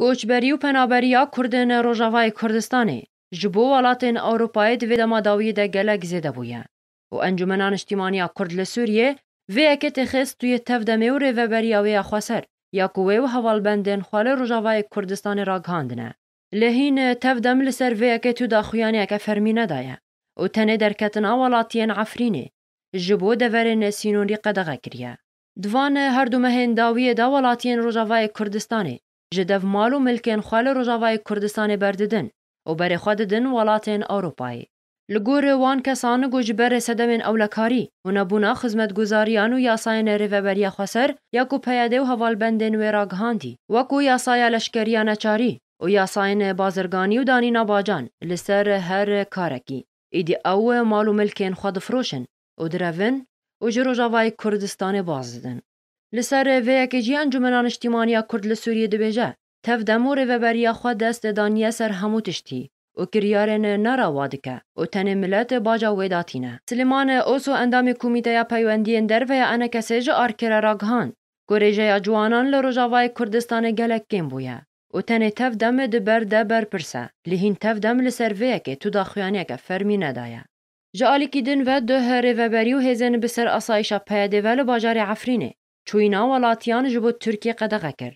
کوچبری و پنابریya Kurdên Rojavayê Kurdistanê ji bo welatên Ewropayê di vê dema dawiyê de gelek zêde bûye. û Encumena Niştimaniya Kurd li Sûriyê vê yekê têxist tuyê tevdemê û rêveberiya wê ya xweser ya ku wê û hevalbendên xwe li Rojavayê Kurdistanê ragihandine. Lehîn tevdem li ser vê yekê tu da xuyaniyeke fermîne daye û tenê derketina welatiyên Efrînê ji bo deverên Nesînorî qedexe kiriye. Divan her du mehên dawiyê da welatiyên Rojavayê Kurdistanê ji dev mal û milkên xwe li Rojavayê Kurdistanê berdidin û berê xwe didin welatên Ewropayê. Li gorê wan kesan got ji berê sedemên ewlekarî û nebûna xizmetguzariyan û yasayên rêveberiya xweser ya ku peyadê û hevalbendên wê ragihandî wek û yasaya leşkeriya neçarî û yasayên bazirganî û danîna bacan li ser her karekî. Îdî ew mal û milkên xwe difroşin û direvin û ji Rojavayê Kurdistanê baz didin. لەسەر ڕێڤەیەکێکی ئەنجومەنان نیشتیمانیا کورد لە سووریە دەبێژە تەف دەمو ڕێڤەبەریا خوا دەست دەدانیە سەر هەموو تشتی و کریارێنە نەراوا دکە و تەنێ ملەتە باجا وێداتینە سلمانە ئۆسۆ ئەندامی کومیتەیە پەیوەندیان دەرڤەیە ئەنە کەسێژە ئارکێرە ڕاگهان گۆرێژەیە جوانان لە ڕۆژاوای کوردستانە گەلک کێم بووە و تەنێ تەف دەمە دەبەر دەبەر پرسە لهین تەف دەم لە سەرڤەیەکێ تودا خویانێکە فەرمی نەدایە ji alîkî din ve du herêveberî û hêzên bi ser asayîşa peyadêve li bajarê Efrînê چوینا ولاتیان جبو ترکیه قدغه کر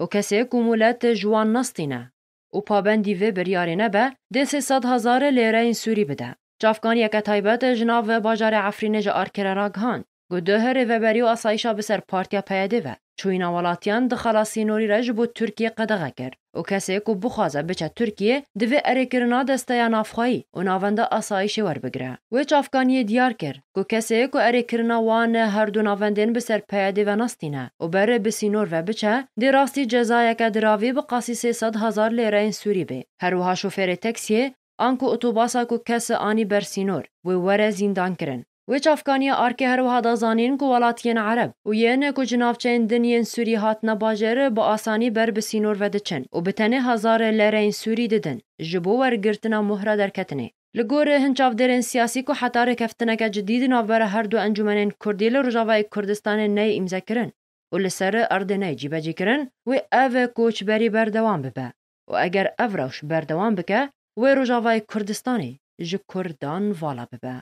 او کسی کمولت جوان نستینه او پابندی و بریاری نبه ده سی صد هزار لیره این سوری بده. جافکان یک تایبت جناب و باجار عفرینه جا آرکره را گهان. گو دوهر و بری و بسر پارتیا پیده و. چوینا ولاتیان د خلاصینوري را ji bo Tirkiye qedexe kir û kesê ku bixwaze biçe Tirkiye divê erêkirina desteya navxwayî û navenda asayişê werbigire. Wê çavkaniyê diyar kir ku kesê ku erêkirina wan her du navendên bi ser peyedê ve nastîne û berê bi sînor ve biçe dê rastî cezayeke diravî bi qasî sê sed hezar lêreyên Sûrî bê. Her wiha şoferê teksiyê an ku otobasa ku kes anî ber sînor wê were zîndan kirin. وی چافکانی آرکه هر وحدا زانین کو ولاتین عرب و یین کو جنافچین دنین سوری هات نباجر با آسانی بر بسینور ودچن و بتنه هزار لرین سوری ددن جبو ورگرتنا مهره کتنه لگور هنچاف درن سیاسی کو حتار کفتنه کې جدید نوبر هر دو انجمنین کوردی له کردستان نی نه امضا کړن او لسره ارد نی جیبه کړن و اوه کوچ بری بر دوام به او اگر اوروش بر دوام بکه و رجاوای کردستانی جکردان کردان والا به